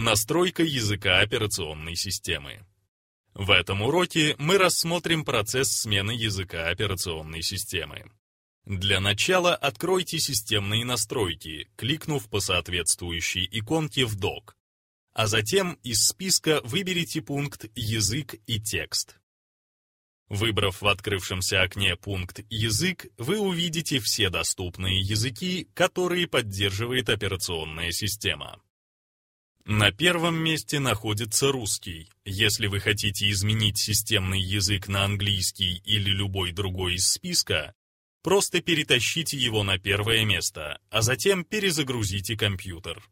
Настройка языка операционной системы. В этом уроке мы рассмотрим процесс смены языка операционной системы. Для начала откройте системные настройки, кликнув по соответствующей иконке в док, а затем из списка выберите пункт «Язык и текст». Выбрав в открывшемся окне пункт «Язык», вы увидите все доступные языки, которые поддерживает операционная система. На первом месте находится русский. Если вы хотите изменить системный язык на английский или любой другой из списка, просто перетащите его на первое место, а затем перезагрузите компьютер.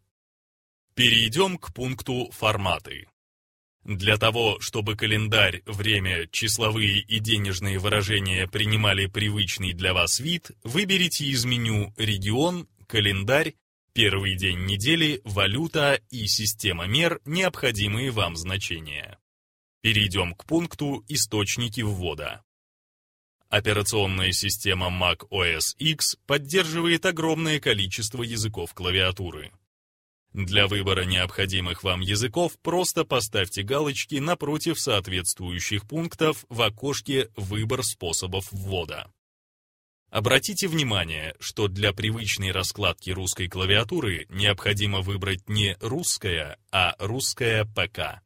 Перейдем к пункту «Форматы». Для того, чтобы календарь, время, числовые и денежные выражения принимали привычный для вас вид, выберите из меню «Регион», «Календарь» Первый день недели, валюта и система мер, необходимые вам значения. Перейдем к пункту «Источники ввода». Операционная система Mac OS X поддерживает огромное количество языков клавиатуры. Для выбора необходимых вам языков просто поставьте галочки напротив соответствующих пунктов в окошке «Выбор способов ввода». Обратите внимание, что для привычной раскладки русской клавиатуры необходимо выбрать не русская, а русская ПК.